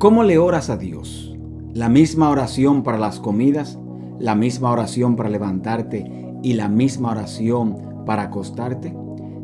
¿Cómo le oras a Dios? La misma oración para las comidas, la misma oración para levantarte y la misma oración para acostarte.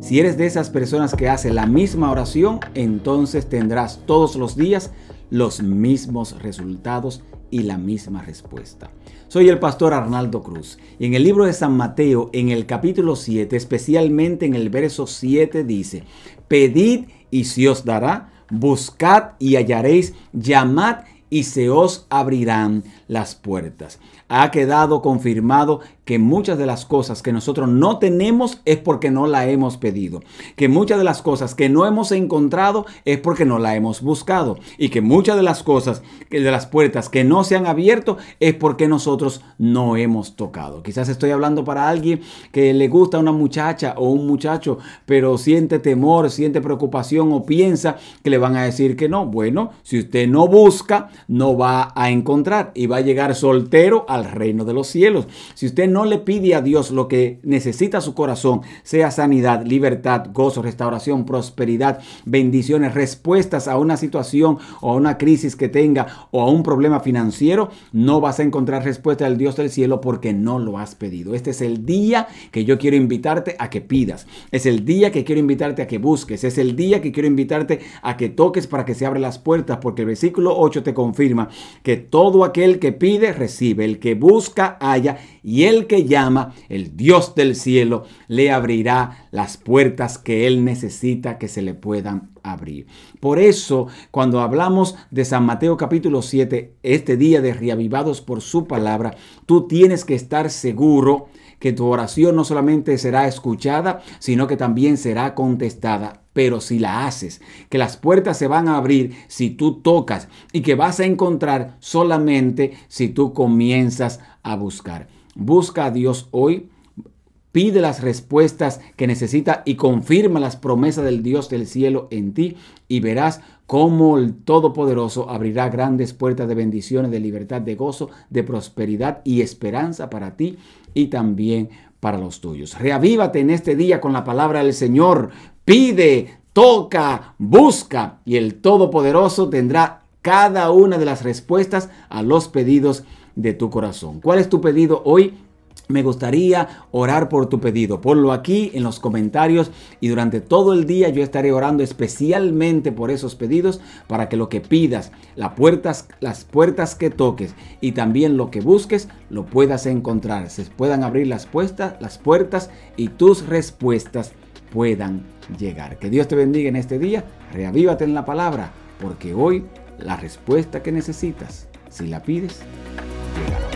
Si eres de esas personas que hace la misma oración, entonces tendrás todos los días los mismos resultados y la misma respuesta. Soy el pastor Arnaldo Cruz y en el libro de San Mateo, en el capítulo 7, especialmente en el verso 7, dice, pedid y se os dará buscad y hallaréis, llamad y se os abrirán las puertas. Ha quedado confirmado que muchas de las cosas que nosotros no tenemos es porque no la hemos pedido, que muchas de las cosas que no hemos encontrado es porque no la hemos buscado y que muchas de las cosas de las puertas que no se han abierto es porque nosotros no hemos tocado. Quizás estoy hablando para alguien que le gusta una muchacha o un muchacho, pero siente temor, siente preocupación o piensa que le van a decir que no. Bueno, si usted no busca, no va a encontrar y va a llegar soltero al reino de los cielos. Si usted no le pide a Dios lo que necesita su corazón, sea sanidad, libertad, gozo, restauración, prosperidad, bendiciones, respuestas a una situación o a una crisis que tenga o a un problema financiero, no vas a encontrar respuesta del Dios del cielo porque no lo has pedido. Este es el día que yo quiero invitarte a que pidas. Es el día que quiero invitarte a que busques. Es el día que quiero invitarte a que toques para que se abran las puertas porque el versículo 8 te confirma que todo aquel que pide, recibe. El que busca, halla. Y el que llama, el Dios del cielo, le abrirá las puertas que él necesita que se le puedan abrir. Por eso, cuando hablamos de San Mateo capítulo 7, este día de reavivados por su palabra, tú tienes que estar seguro que tu oración no solamente será escuchada, sino que también será contestada pero si la haces, que las puertas se van a abrir si tú tocas y que vas a encontrar solamente si tú comienzas a buscar. Busca a Dios hoy pide las respuestas que necesita y confirma las promesas del Dios del cielo en ti y verás cómo el Todopoderoso abrirá grandes puertas de bendiciones, de libertad, de gozo, de prosperidad y esperanza para ti y también para los tuyos. Reavívate en este día con la palabra del Señor pide, toca, busca y el Todopoderoso tendrá cada una de las respuestas a los pedidos de tu corazón. ¿Cuál es tu pedido hoy? Me gustaría orar por tu pedido. Ponlo aquí en los comentarios y durante todo el día yo estaré orando especialmente por esos pedidos para que lo que pidas, las puertas, que toques y también lo que busques lo puedas encontrar. Se puedan abrir las, puertas, las puertas y tus respuestas puedan llegar. Que Dios te bendiga en este día, reavívate en la palabra, porque hoy la respuesta que necesitas, si la pides, llegará.